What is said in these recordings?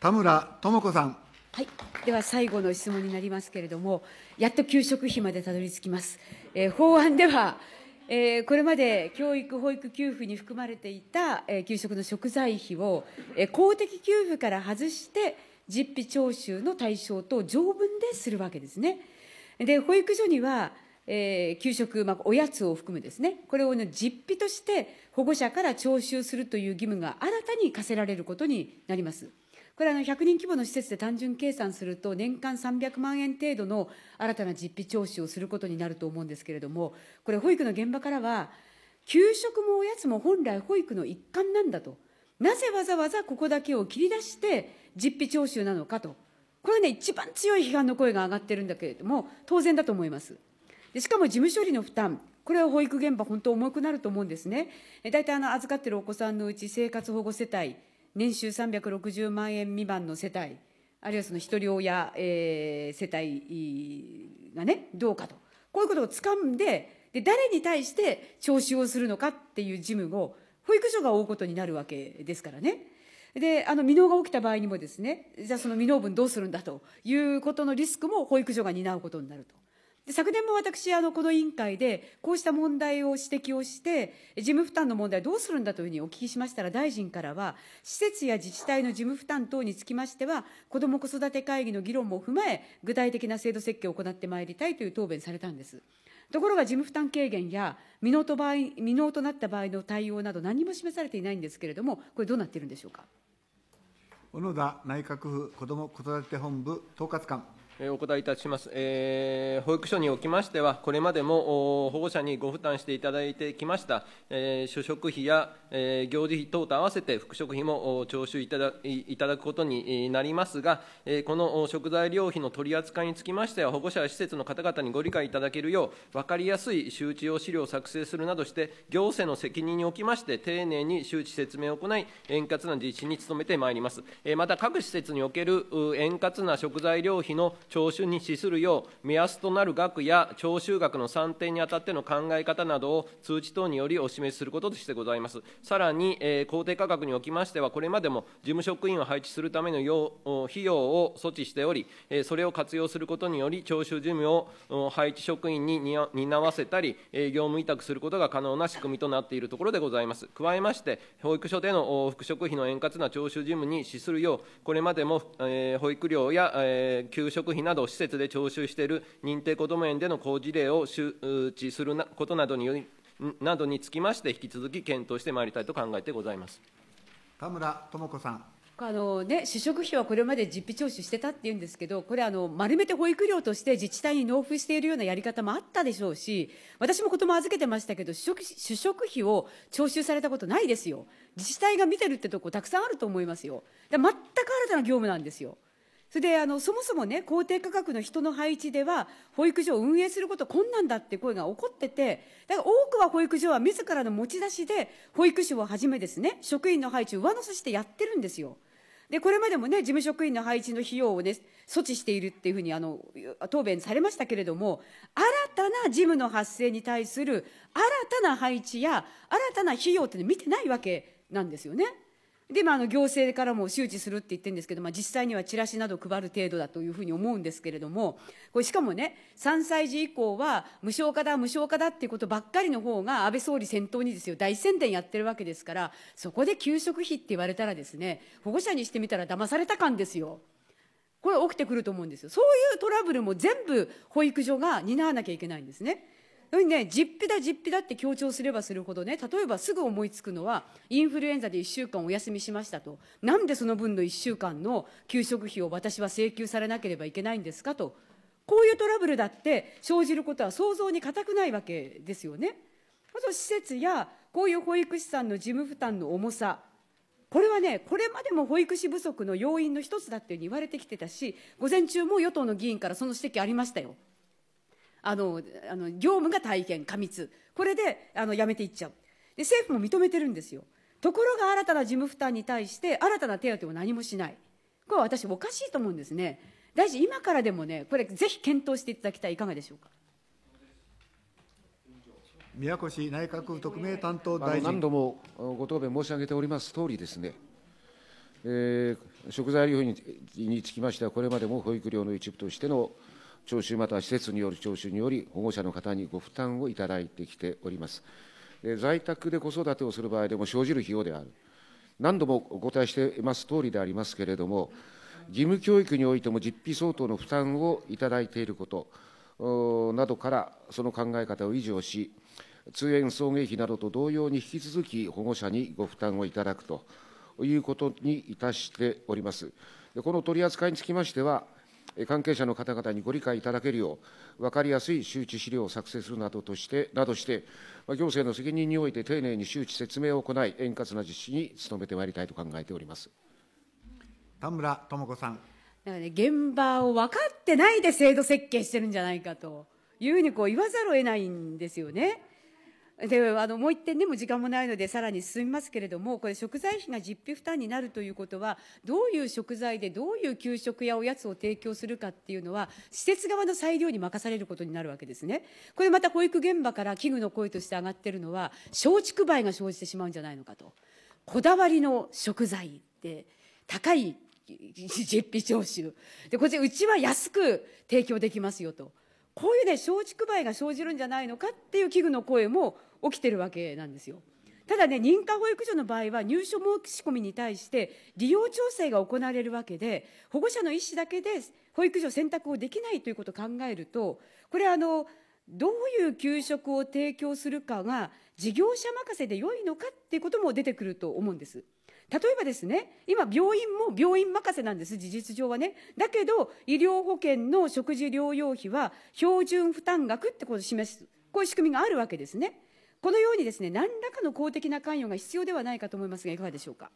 田村智子さん。はい、では最後の質問になりますけれども、やっと給食費までたどり着きます。えー、法案では、えー、これまで教育・保育給付に含まれていた、えー、給食の食材費を、えー、公的給付から外して、実費徴収の対象と条文でするわけですね。で、保育所には、えー、給食、まあ、おやつを含むですね、これを、ね、実費として保護者から徴収するという義務が新たに課せられることになります。これあの、100人規模の施設で単純計算すると、年間300万円程度の新たな実費徴収をすることになると思うんですけれども、これ、保育の現場からは、給食もおやつも本来保育の一環なんだと、なぜわざわざここだけを切り出して、実費徴収なのかと、これはね、一番強い批判の声が上がってるんだけれども、当然だと思います。でしかも事務処理の負担、これは保育現場、本当重くなると思うんですね。大体あの預かっているお子さんのうち、生活保護世帯、年収360万円未満の世帯、あるいはそのひとり親、えー、世帯がね、どうかと、こういうことをつかんでで、誰に対して徴収をするのかっていう事務を、保育所が負うことになるわけですからね。であの未納が起きた場合にもですねじゃあその未納分どうするんだということのリスクも保育所が担うことになると。で昨年も私あのこの委員会でこうした問題を指摘をして事務負担の問題どうするんだというふうにお聞きしましたら大臣からは施設や自治体の事務負担等につきましては子ども子育て会議の議論も踏まえ具体的な制度設計を行ってまいりたいという答弁されたんです。ところが事務負担軽減や未納と場合未納となった場合の対応など何も示されていないんですけれどもこれどうなっているんでしょうか。小野田内閣府子ども子育て本部統括官。お答えいたします、えー、保育所におきましては、これまでも保護者にご負担していただいてきました、えー、所食費や、えー、行事費等と合わせて、副食費も徴収いただいただくことになりますが、えー、この食材料費の取り扱いにつきましては、保護者や施設の方々にご理解いただけるよう、分かりやすい周知用資料を作成するなどして、行政の責任におきまして、丁寧に周知説明を行い、円滑な実施に努めてまいります。えー、また各施設における円滑な食材料費の徴収に資するよう、目安となる額や徴収額の算定にあたっての考え方などを通知等によりお示しすることとしてございます。さらに、えー、公定価格におきましては、これまでも事務職員を配置するための費用を措置しており、えー、それを活用することにより、徴収事務を配置職員に担わせたり、え業務委託することが可能な仕組みとなっているところでございます。加えまして、保育所での復職費の円滑な徴収事務に資するよう、これまでも、えー、保育料や、えー、給食費費などを施設で徴収している認定こども園での好事例を周知することなどによりなどにつきまして、引き続き検討してまいりたいと考えてございます田村智子さん。あのね、主食費はこれまで実費徴収してたっていうんですけど、これあの、丸めて保育料として自治体に納付しているようなやり方もあったでしょうし、私も子ども預けてましたけど主食、主食費を徴収されたことないですよ、自治体が見てるってとこ、たくさんあると思いますよ、全く新たな業務なんですよ。それであのそもそもね公定価格の人の配置では保育所を運営すること困難だって声が起こっててだから多くは保育所は自らの持ち出しで保育士をはじめですね職員の配置を上乗せしてやってるんですよ。で、これまでもね、事務職員の配置の費用をね、措置しているっていうふうに、あの、答弁されましたけれども、新たな事務の発生に対する新たな配置や、新たな費用っていうのを見てないわけなんですよね。で、まあ、あの行政からも周知するって言ってるんですけど、まあ、実際にはチラシなど配る程度だというふうに思うんですけれどもこれしかもね3歳児以降は無償化だ無償化だっていうことばっかりの方が安倍総理先頭にですよ大宣伝やってるわけですからそこで給食費って言われたらですね保護者にしてみたら騙された感ですよ。これ起きてくると思うんですよ。そういうトラブルも全部保育所が担わなきゃいけないんですね。ね、実費だ、実費だって強調すればするほどね、例えばすぐ思いつくのは、インフルエンザで1週間お休みしましたと、なんでその分の1週間の給食費を私は請求されなければいけないんですかと、こういうトラブルだって生じることは想像に難くないわけですよね。あと施設やこういう保育士さんの事務負担の重さ、これはね、これまでも保育士不足の要因の一つだっていうふうに言われてきてたし、午前中も与党の議員からその指摘ありましたよ。あのあの業務が体験過密これであのやめていっちゃうで政府も認めてるんですよところが新たな事務負担に対して新たな手当を何もしないこれは私おかしいと思うんですね大臣今からでもねこれぜひ検討していただきたいいかがでしょうか宮越内閣特命担当大臣何度もご答弁申し上げておりますおりですね、えー、食材料費につきましては、これまでも保育料の一部としての徴収または施設による徴収により、保護者の方にご負担をいただいてきております。在宅で子育てをする場合でも生じる費用である。何度もお答えしています通りでありますけれども、義務教育においても実費相当の負担をいただいていることなどから、その考え方を維持をし、通園送迎費などと同様に引き続き保護者にご負担をいただくということにいたしております。この取り扱いにつきましては、関係者の方々にご理解いただけるよう、分かりやすい周知資料を作成するなどとして、などして、行政の責任において丁寧に周知説明を行い、円滑な実施に努めてまいりたいと考えております田村智子さん。だからね、現場を分かってないで制度設計してるんじゃないかというふうにこう言わざるを得ないんですよね。であのもう一点でも時間もないのでさらに進みますけれどもこれ食材費が実費負担になるということはどういう食材でどういう給食やおやつを提供するかっていうのは施設側の裁量に任されることになるわけですね。これまた保育現場から危惧の声として上がってるのは松竹梅が生じてしまうんじゃないのかとこだわりの食材で高い実費徴収でこちらうちは安く提供できますよと。こういうね松竹梅が生じるんじゃないのかっていう危惧の声も起きてるわけなんですよ。ただね認可保育所の場合は入所申し込みに対して利用調整が行われるわけで保護者の意思だけで保育所選択をできないということを考えるとこれあのどういう給食を提供するかが事業者任せで良いのかっていうことも出てくると思うんです。例えばですね、今、病院も病院任せなんです、事実上はね。だけど、医療保険の食事療養費は標準負担額ってことを示す、こういう仕組みがあるわけですね。このようにですね、何らかの公的な関与が必要ではないかと思いますが、いかがでしょうか。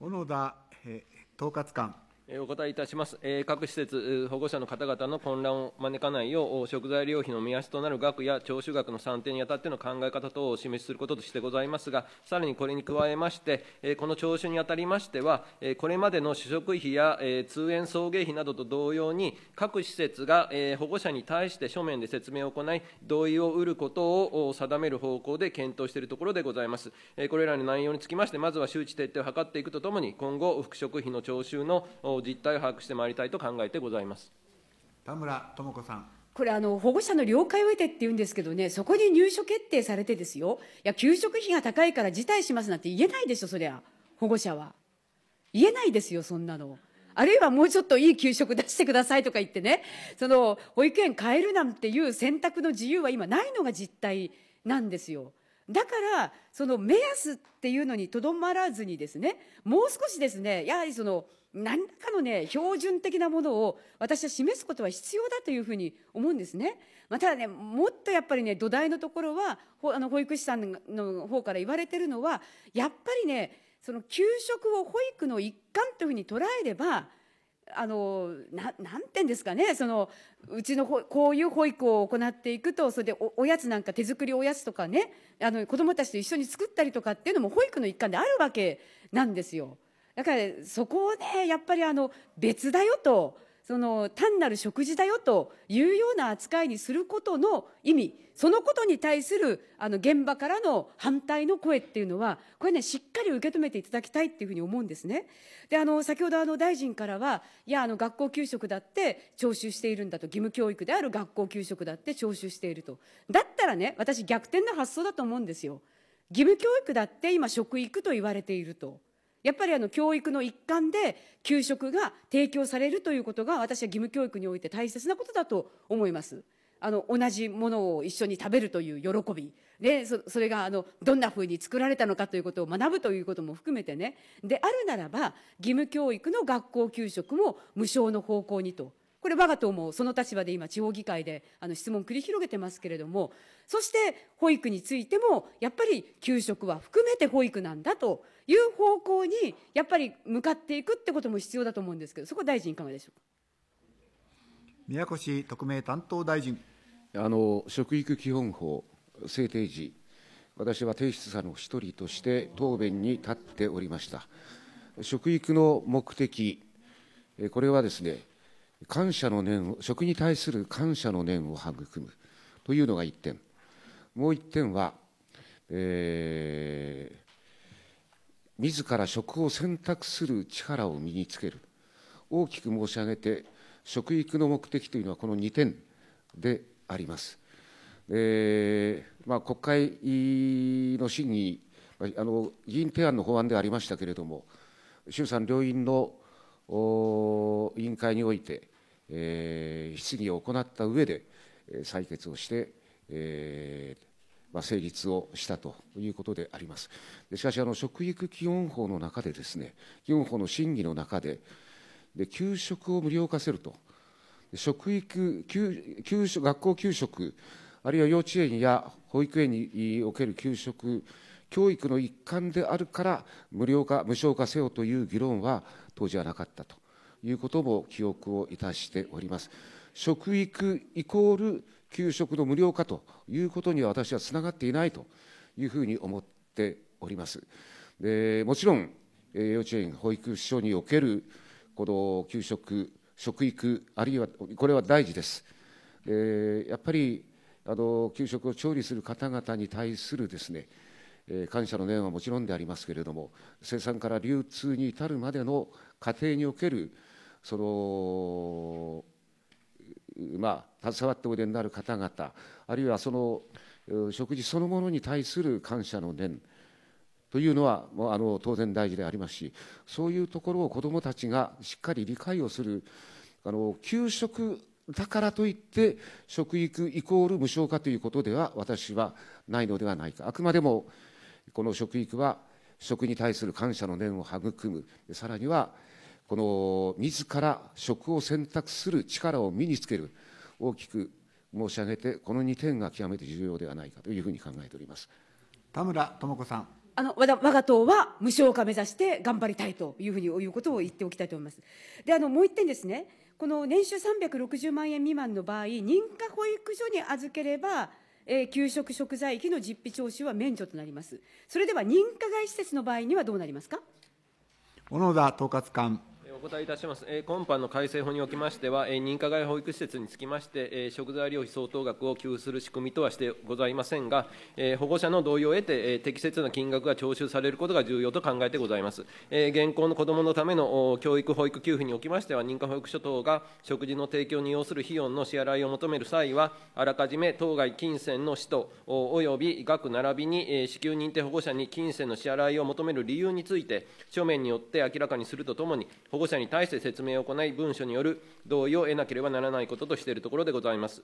小野田、え統括官。お答えいたします、え各施設、保護者の方々の混乱を招かないよう、食材料費の目安となる額や徴収額の算定にあたっての考え方等をお示しすることとしてございますが、さらにこれに加えまして、えこの徴収にあたりましては、えこれまでの主食費や、え通園送迎費などと同様に、各施設が、え保護者に対して書面で説明を行い、同意を得ることを定める方向で検討しているところでございます。えこれらの内容につきまして、まずは周知徹底を図っていくとともに、今後、復職費の徴収の実態を把握してまいりたいと考えてございます田村智子さん。これあの保護者の了解を得てって言うんですけどね、そこに入所決定されてですよ、いや、給食費が高いから辞退しますなんて言えないでしょ、そりゃ、保護者は。言えないですよ、そんなの。あるいはもうちょっといい給食出してくださいとか言ってね、その保育園変えるなんていう選択の自由は今ないのが実態なんですよ。だから、その目安っていうのにとどまらずにですね、もう少しですね、やはりその、何らかのね、標準的なものを私は示すことは必要だというふうに思うんですね。まあ、ただね、もっとやっぱりね、土台のところは、あの保育士さんの方から言われてるのは、やっぱりね、その給食を保育の一環というふうに捉えれば、あのななんていうんですかねそのうちのこういう保育を行っていくとそれでおやつなんか手作りおやつとかねあの子どもたちと一緒に作ったりとかっていうのも保育の一環であるわけなんですよ。だから、そこをねやっぱりあの別だよとその単なる食事だよというような扱いにすることの意味そのことに対するあの現場からの反対の声っていうのはこれねしっかり受け止めていただきたいっていうふうに思うんですね。であの先ほどあの大臣からはいやあの学校給食だって徴収しているんだと義務教育である学校給食だって徴収しているとだったらね私逆転の発想だと思うんですよ。義務教育だって今食育と言われていると。やっぱりあの教育の一環で給食が提供されるということが私は義務教育において大切なことだと思います。あの同じものを一緒に食べるという喜び、ね、そそれがあのどんなふうに作られたのかということを学ぶということも含めてねであるならば義務教育の学校給食も無償の方向にとこれ我が党もその立場で今地方議会であの質問繰り広げてますけれどもそして保育についてもやっぱり給食は含めて保育なんだという方向にやっぱり向かっていくってことも必要だと思うんですけどそこ大臣いかがでしょうか宮越特命担当大臣あの食育基本法制定時私は提出者の一人として答弁に立っておりました食育の目的これはですね感謝の念を食に対する感謝の念を育むというのが1点もう1点は、えー、自ら食を選択する力を身につける大きく申し上げて食育の目的というのはこの2点であります。えーまあ、国会の審議あの議員提案の法案でありましたけれども、衆参両院の委員会において、え質疑を行った上で、採決をして、えまあ、成立をしたということであります。しかし、あの食育基本法の中でですね、基本法の審議の中で、で給食を無料化せると、食育給給食、学校給食、あるいは幼稚園や保育園における給食、教育の一環であるから無料化、無償化せよという議論は当時はなかったということも記憶をいたしております。食育イコール給食の無料化ということには私はつながっていないというふうに思っております。でもちろん、幼稚園、保育所におけるこの給食、食育、あるいはこれは大事です。えやっぱりあの給食を調理する方々に対するですね、え感謝の念はもちろんでありますけれども生産から流通に至るまでの過程におけるそのまあ、携わっておいでになる方々あるいはその食事そのものに対する感謝の念というのはあの当然大事でありますしそういうところを子どもたちがしっかり理解をするあの給食だからといって食育イコール無償化ということでは私はないのではないかあくまでもこの食育は食に対する感謝の念を育むさらにはこの自ら職を選択する力を身につける、大きく申し上げて、この2点が極めて重要ではないかというふうに考えております田村智子さん。あの我が党は無償化目指して頑張りたいというふうにいうことを言っておきたいと思います。であのもう1点ですね、この年収360万円未満の場合、認可保育所に預ければ、えー、給食食材費の実費徴収は免除となります。それでは認可外施設の場合にはどうなりますか小野田統括官。答えいたします、えー、今般の改正法におきましては、えー、認可外保育施設につきまして、えー、食材料費相当額を給付する仕組みとはしてございませんが、えー、保護者の同意を得て、えー、適切な金額が徴収されることが重要と考えてございます、えー、現行の子どものための教育保育給付におきましては認可保育所等が食事の提供に要する費用の支払いを求める際はあらかじめ当該金銭の使途および額並びに、えー、支給認定保護者に金銭の支払いを求める理由について書面によって明らかにするとともに保護者者に対して説明を行い、文書による同意を得なければならないこととしているところでございます。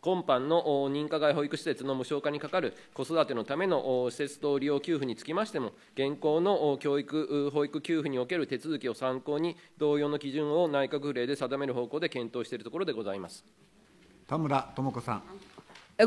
今般の認可外保育施設の無償化にかかる子育てのための施設等利用給付につきましても、現行の教育、保育給付における手続きを参考に、同様の基準を内閣府令で定める方向で検討しているところでございます田村智子さん。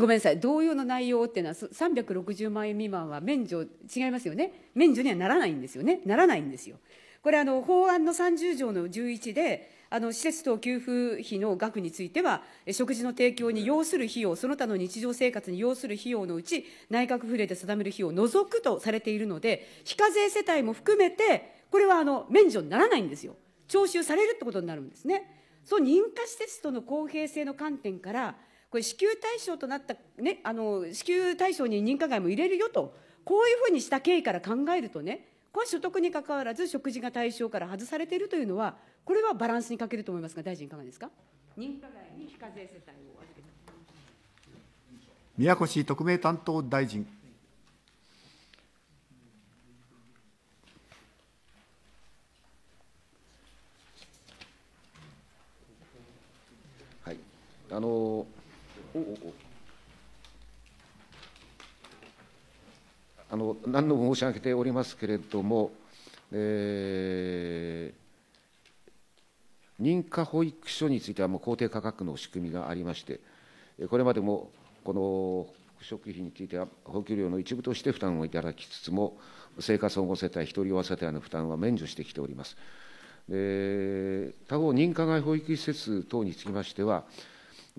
ごめんなさい、同様の内容っていうのは、360万円未満は免除、違いますよね、免除にはならないんですよね、ならないんですよ。これあの、法案の30条の11で、あの施設等給付費の額については、食事の提供に要する費用、その他の日常生活に要する費用のうち、内閣府令で定める費用を除くとされているので、非課税世帯も含めて、これはあの免除にならないんですよ、徴収されるってことになるんですね。その認可施設との公平性の観点から、これ、支給対象となった、ね、あの支給対象に認可外も入れるよと、こういうふうにした経緯から考えるとね、これ所得にかかわらず、食事が対象から外されているというのは、これはバランスに欠けると思いますが、大臣、いかがですか。認可外に非課税世帯を宮越特命担当大臣。はい、あのおおおあの何度も申し上げておりますけれども、えー、認可保育所についてはもう公定価格の仕組みがありまして、これまでもこの食費については、補給料の一部として負担をいただきつつも、生活保護世帯、ひとり親世帯の負担は免除してきております。で他方、認可外保育施設等につきましては、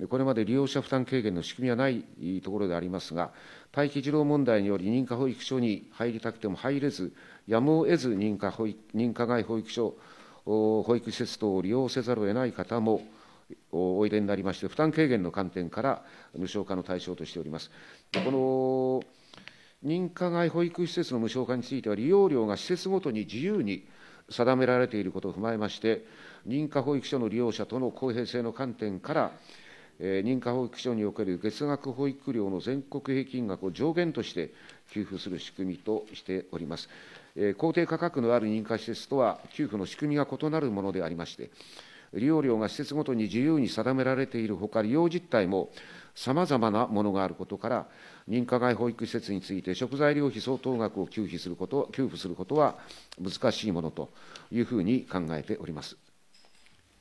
これまで利用者負担軽減の仕組みはないところでありますが、待機児童問題により、認可保育所に入りたくても入れず、やむを得ず認可保育認可外保育所、保育施設等を利用せざるを得ない方もおいでになりまして、負担軽減の観点から無償化の対象としております。この認可外保育施設の無償化については、利用料が施設ごとに自由に定められていることを踏まえまして、認可保育所の利用者との公平性の観点から、認可保育所における月額保育料の全国平均額を上限として給付する仕組みとしております。公定価格のある認可施設とは、給付の仕組みが異なるものでありまして、利用料が施設ごとに自由に定められているほか、利用実態もさまざまなものがあることから、認可外保育施設について、食材料費相当額を給付すること給付することは難しいものというふうに考えております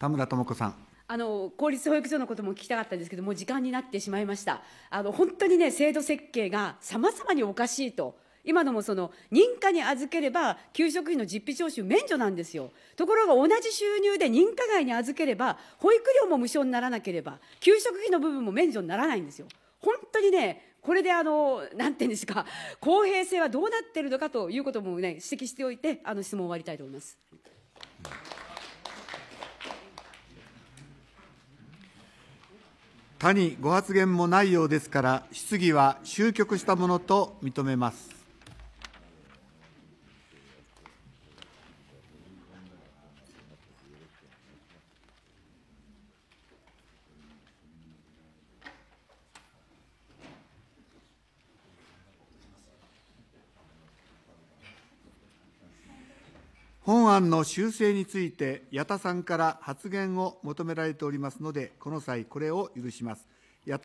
田村智子さん。あの公立保育所のことも聞きたかったんですけどもう時間になってしまいましたあの本当にね制度設計が様々におかしいと今のもその認可に預ければ給食費の実費徴収免除なんですよところが同じ収入で認可外に預ければ保育料も無償にならなければ給食費の部分も免除にならないんですよ本当にねこれであの、なんていうんですか、公平性はどうなってるのかということもね、指摘しておいて、あの質問を終わりたいと思います。他にご発言もないようですから、質疑は終局したものと認めます。案の修正について、矢田さんから発言を求められておりますので、この際、これを許します。